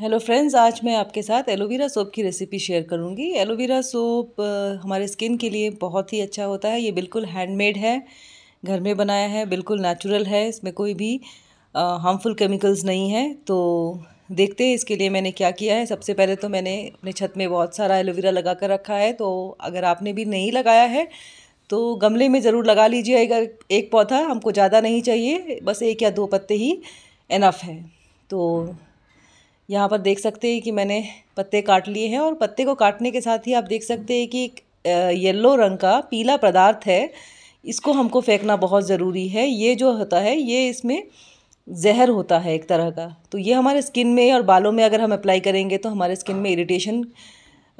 hello friends आज मैं आपके साथ एलोवेरा सोप की रेसिपी शेयर करूंगी एलोवेरा सोप हमारे स्किन के लिए बहुत ही अच्छा होता है ये बिल्कुल हैंडमेड है घर में बनाया है बिल्कुल नेचुरल है इसमें कोई भी हार्मफुल केमिकल्स नहीं है तो देखते हैं इसके लिए मैंने क्या किया है सबसे पहले तो मैंने अपने छत में बहुत सारा एलोवेरा लगा कर रखा है तो अगर आपने भी नहीं लगाया है तो गमले में ज़रूर लगा लीजिएगा एक पौधा हमको ज़्यादा नहीं चाहिए बस एक या दो पत्ते ही एनफ है तो यहाँ पर देख सकते हैं कि मैंने पत्ते काट लिए हैं और पत्ते को काटने के साथ ही आप देख सकते हैं कि एक येलो रंग का पीला पदार्थ है इसको हमको फेंकना बहुत ज़रूरी है ये जो होता है ये इसमें जहर होता है एक तरह का तो ये हमारे स्किन में और बालों में अगर हम अप्लाई करेंगे तो हमारे स्किन में इरिटेशन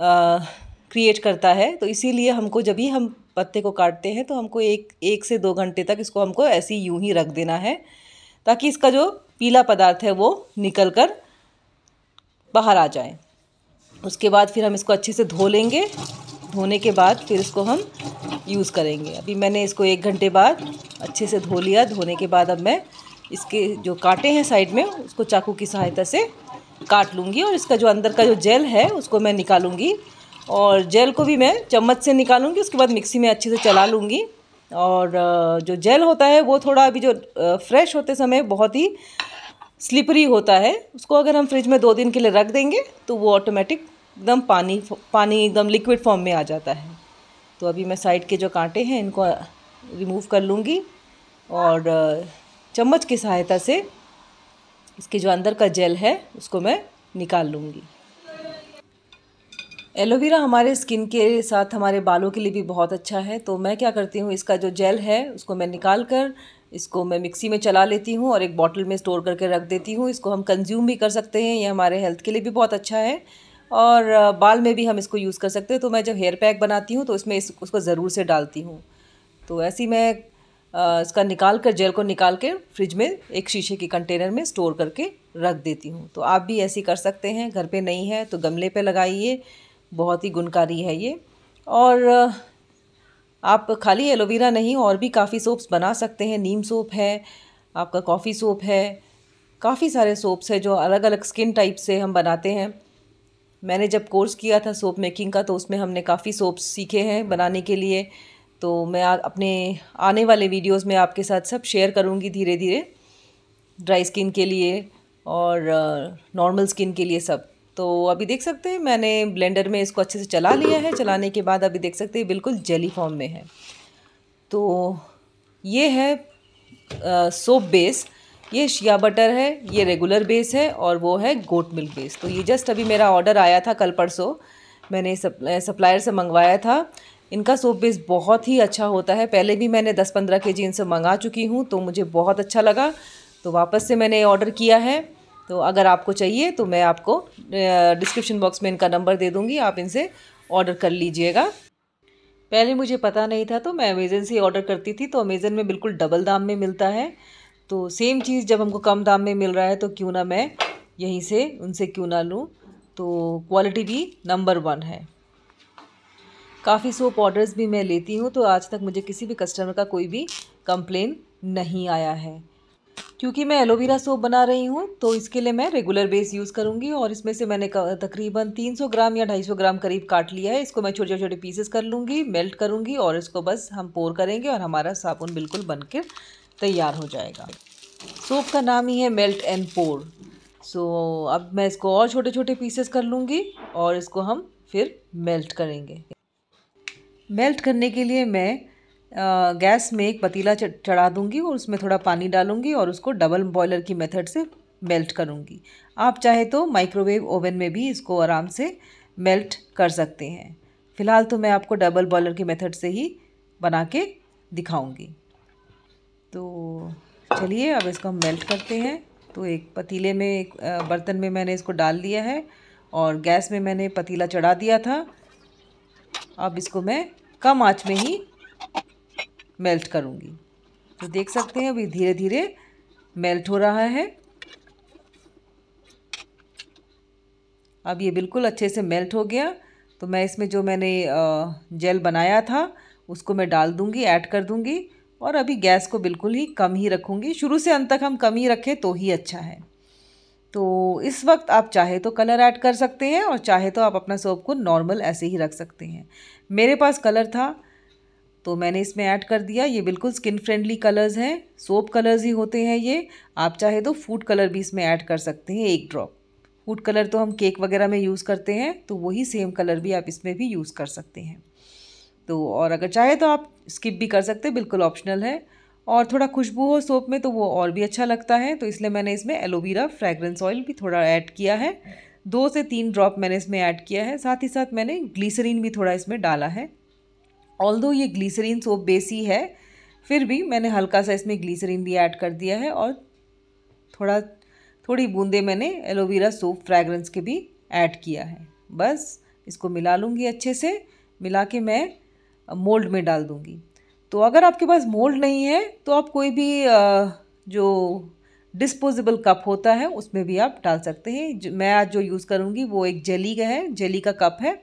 क्रिएट करता है तो इसीलिए हमको जब भी हम पत्ते को काटते हैं तो हमको एक एक से दो घंटे तक इसको हमको ऐसे यूँ ही रख देना है ताकि इसका जो पीला पदार्थ है वो निकल कर बाहर आ जाए उसके बाद फिर हम इसको अच्छे से धो लेंगे धोने के बाद फिर इसको हम यूज़ करेंगे अभी मैंने इसको एक घंटे बाद अच्छे से धो लिया धोने के बाद अब मैं इसके जो कांटे हैं साइड में उसको चाकू की सहायता से काट लूँगी और इसका जो अंदर का जो जेल है उसको मैं निकालूँगी और जेल को भी मैं चम्मच से निकालूँगी उसके बाद मिक्सी में अच्छे से चला लूँगी और जो जेल होता है वो थोड़ा अभी जो फ्रेश होते समय बहुत ही स्लिपरी होता है उसको अगर हम फ्रिज में दो दिन के लिए रख देंगे तो वो ऑटोमेटिक एकदम पानी पानी एकदम लिक्विड फॉर्म में आ जाता है तो अभी मैं साइड के जो कांटे हैं इनको रिमूव कर लूँगी और चम्मच की सहायता से इसके जो अंदर का जेल है उसको मैं निकाल लूँगी एलोवेरा हमारे स्किन के साथ हमारे बालों के लिए भी बहुत अच्छा है तो मैं क्या करती हूँ इसका जो जेल है उसको मैं निकाल कर इसको मैं मिक्सी में चला लेती हूँ और एक बॉटल में स्टोर करके रख देती हूँ इसको हम कंज्यूम भी कर सकते हैं ये हमारे हेल्थ के लिए भी बहुत अच्छा है और बाल में भी हम इसको यूज़ कर सकते हैं तो मैं जब हेयर पैक बनाती हूँ तो इसमें इस उसको ज़रूर से डालती हूँ तो ऐसी मैं इसका निकाल कर जेल को निकाल कर फ्रिज में एक शीशे के कंटेनर में स्टोर करके रख देती हूँ तो आप भी ऐसी कर सकते हैं घर पे नहीं है तो गमले पे लगाइए बहुत ही गुणकारी है ये और आप खाली एलोवेरा नहीं और भी काफ़ी सोप्स बना सकते हैं नीम सोप है आपका कॉफ़ी सोप है काफ़ी सारे सोप्स है जो अलग अलग स्किन टाइप से हम बनाते हैं मैंने जब कोर्स किया था सोप मेकिंग का तो उसमें हमने काफ़ी सोप्स सीखे हैं बनाने के लिए तो मैं अपने आने वाले वीडियोस में आपके साथ सब शेयर करूँगी धीरे धीरे ड्राई स्किन के लिए और नॉर्मल uh, स्किन के लिए सब तो अभी देख सकते हैं मैंने ब्लेंडर में इसको अच्छे से चला लिया है चलाने के बाद अभी देख सकते हैं बिल्कुल जेली फॉर्म में है तो ये है आ, सोप बेस ये शिया बटर है ये रेगुलर बेस है और वो है गोट मिल्क बेस तो ये जस्ट अभी मेरा ऑर्डर आया था कल परसों मैंने सप्लायर से मंगवाया था इनका सोप बेस बहुत ही अच्छा होता है पहले भी मैंने 10-15 के जी इनसे मंगा चुकी हूँ तो मुझे बहुत अच्छा लगा तो वापस से मैंने ऑर्डर किया है तो अगर आपको चाहिए तो मैं आपको डिस्क्रिप्शन बॉक्स में इनका नंबर दे दूँगी आप इनसे ऑर्डर कर लीजिएगा पहले मुझे पता नहीं था तो मैं अमेज़न से ऑर्डर करती थी तो अमेज़न में बिल्कुल डबल दाम में मिलता है तो सेम चीज़ जब हमको कम दाम में मिल रहा है तो क्यों ना मैं यहीं से उनसे क्यों ना लूँ तो क्वालिटी भी नंबर वन है काफ़ी सोप ऑर्डर्स भी मैं लेती हूँ तो आज तक मुझे किसी भी कस्टमर का कोई भी कंप्लेन नहीं आया है क्योंकि मैं एलोवेरा सोप बना रही हूँ तो इसके लिए मैं रेगुलर बेस यूज़ करूँगी और इसमें से मैंने तकरीबन 300 ग्राम या 250 ग्राम करीब काट लिया है इसको मैं छोटे छोटे पीसेस कर लूँगी मेल्ट करूँगी और इसको बस हम पोर करेंगे और हमारा साबुन बिल्कुल बनकर तैयार हो जाएगा सोप का नाम ही है मेल्ट एंड पोर सो अब मैं इसको और छोटे छोटे पीसेस कर लूँगी और इसको हम फिर मेल्ट करेंगे मेल्ट करने के लिए मैं गैस में एक पतीला चढ़ा दूंगी और उसमें थोड़ा पानी डालूंगी और उसको डबल बॉयलर की मेथड से मेल्ट करूंगी आप चाहे तो माइक्रोवेव ओवन में भी इसको आराम से मेल्ट कर सकते हैं फ़िलहाल तो मैं आपको डबल बॉयलर की मेथड से ही बना के दिखाऊंगी तो चलिए अब इसको हम मेल्ट करते हैं तो एक पतीले में एक बर्तन में मैंने इसको डाल दिया है और गैस में मैंने पतीला चढ़ा दिया था अब इसको मैं कम आँच में ही मेल्ट करूँगी तो देख सकते हैं अभी धीरे धीरे मेल्ट हो रहा है अब ये बिल्कुल अच्छे से मेल्ट हो गया तो मैं इसमें जो मैंने जेल बनाया था उसको मैं डाल दूँगी ऐड कर दूँगी और अभी गैस को बिल्कुल ही कम ही रखूँगी शुरू से अंत तक हम कम ही रखें तो ही अच्छा है तो इस वक्त आप चाहे तो कलर ऐड कर सकते हैं और चाहे तो आप अपना सोप को नॉर्मल ऐसे ही रख सकते हैं मेरे पास कलर था तो मैंने इसमें ऐड कर दिया ये बिल्कुल स्किन फ्रेंडली कलर्स हैं सोप कलर्स ही होते हैं ये आप चाहे तो फूड कलर भी इसमें ऐड कर सकते हैं एक ड्रॉप फूड कलर तो हम केक वगैरह में यूज़ करते हैं तो वही सेम कलर भी आप इसमें भी यूज़ कर सकते हैं तो और अगर चाहे तो आप स्किप भी कर सकते हैं बिल्कुल ऑप्शनल है और थोड़ा खुशबू हो सोप में तो वो और भी अच्छा लगता है तो इसलिए मैंने इसमें एलोवेरा फ्रेगरेंस ऑयल भी थोड़ा ऐड किया है दो से तीन ड्रॉप मैंने इसमें ऐड किया है साथ ही साथ मैंने ग्लीसरीन भी थोड़ा इसमें डाला है ऑल दो ये ग्लीसरीन सोप बेस ही है फिर भी मैंने हल्का सा इसमें ग्लीसरीन भी ऐड कर दिया है और थोड़ा थोड़ी बूंदे मैंने एलोवेरा सोप फ्रैगरेंस के भी ऐड किया है बस इसको मिला लूँगी अच्छे से मिला के मैं मोल्ड में डाल दूँगी तो अगर आपके पास मोल्ड नहीं है तो आप कोई भी जो डिस्पोजेबल कप होता है उसमें भी आप डाल सकते हैं मैं आज जो यूज़ करूँगी वो एक जेली का है जेली का कप है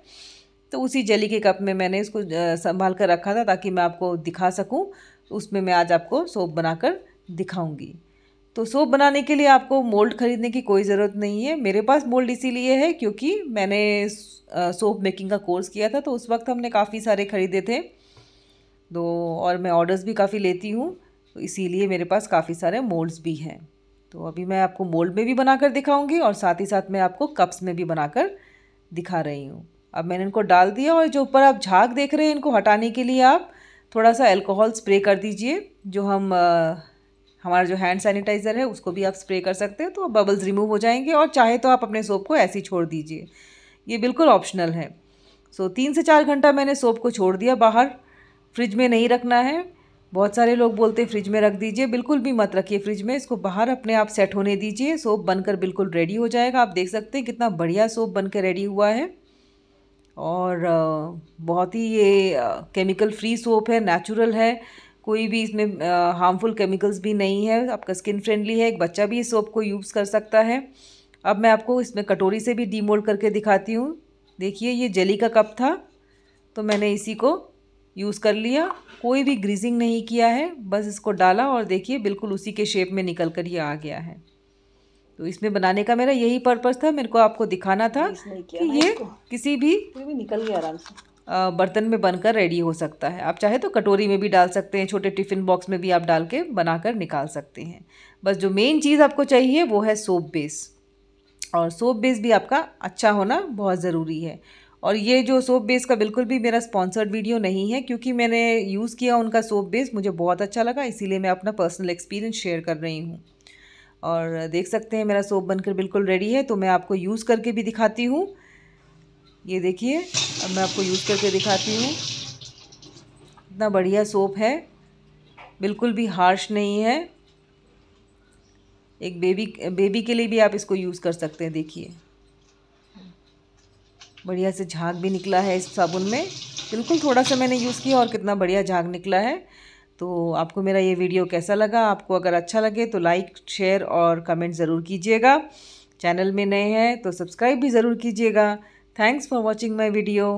तो उसी जेली के कप में मैंने इसको संभाल कर रखा था ताकि मैं आपको दिखा सकूँ उसमें मैं आज आपको सोप बनाकर दिखाऊंगी तो सोप बनाने के लिए आपको मोल्ड ख़रीदने की कोई ज़रूरत नहीं है मेरे पास मोल्ड इसीलिए है क्योंकि मैंने सोप मेकिंग का कोर्स किया था तो उस वक्त हमने काफ़ी सारे ख़रीदे थे तो और मैं ऑर्डर्स भी काफ़ी लेती हूँ तो इसीलिए मेरे पास काफ़ी सारे मोल्ड्स भी हैं तो अभी मैं आपको मोल्ड में भी बनाकर दिखाऊंगी और साथ ही साथ मैं आपको कप्स में भी बनाकर दिखा रही हूँ अब मैंने इनको डाल दिया और जो ऊपर आप झाग देख रहे हैं इनको हटाने के लिए आप थोड़ा सा अल्कोहल स्प्रे कर दीजिए जो हम आ, हमारा जो हैंड सैनिटाइज़र है उसको भी आप स्प्रे कर सकते हैं तो बबल्स रिमूव हो जाएंगे और चाहे तो आप अपने सोप को ऐसे ही छोड़ दीजिए ये बिल्कुल ऑप्शनल है सो तीन से चार घंटा मैंने सोप को छोड़ दिया बाहर फ्रिज में नहीं रखना है बहुत सारे लोग बोलते हैं फ्रिज में रख दीजिए बिल्कुल भी मत रखिए फ्रिज में इसको बाहर अपने आप सेट होने दीजिए सोप बनकर बिल्कुल रेडी हो जाएगा आप देख सकते हैं कितना बढ़िया सोप बनकर रेडी हुआ है और बहुत ही ये केमिकल फ्री सोप है नेचुरल है कोई भी इसमें हार्मफुल केमिकल्स भी नहीं है आपका स्किन फ्रेंडली है एक बच्चा भी इस सोप को यूज़ कर सकता है अब मैं आपको इसमें कटोरी से भी डीमोल्ड करके दिखाती हूँ देखिए ये जेली का कप था तो मैंने इसी को यूज़ कर लिया कोई भी ग्रीजिंग नहीं किया है बस इसको डाला और देखिए बिल्कुल उसी के शेप में निकल कर ये आ गया है तो इसमें बनाने का मेरा यही पर्पज़ था मेरे को आपको दिखाना था कि ये किसी भी निकल गया आराम से बर्तन में बनकर रेडी हो सकता है आप चाहे तो कटोरी में भी डाल सकते हैं छोटे टिफ़िन बॉक्स में भी आप डाल के बनाकर निकाल सकते हैं बस जो मेन चीज़ आपको चाहिए वो है सोप बेस और सोप बेस भी आपका अच्छा होना बहुत ज़रूरी है और ये जो सोप बेस का बिल्कुल भी मेरा स्पॉन्सर्ड वीडियो नहीं है क्योंकि मैंने यूज़ किया उनका सोप बेस मुझे बहुत अच्छा लगा इसीलिए मैं अपना पर्सनल एक्सपीरियंस शेयर कर रही हूँ और देख सकते हैं मेरा सोप बनकर बिल्कुल रेडी है तो मैं आपको यूज़ करके भी दिखाती हूँ ये देखिए अब मैं आपको यूज़ करके दिखाती हूँ इतना बढ़िया सोप है बिल्कुल भी हार्श नहीं है एक बेबी बेबी के लिए भी आप इसको यूज़ कर सकते हैं देखिए बढ़िया से झाग भी निकला है इस साबुन में बिल्कुल थोड़ा सा मैंने यूज़ किया और कितना बढ़िया झाग निकला है तो आपको मेरा ये वीडियो कैसा लगा आपको अगर अच्छा लगे तो लाइक शेयर और कमेंट ज़रूर कीजिएगा चैनल में नए हैं तो सब्सक्राइब भी ज़रूर कीजिएगा thanks for watching my video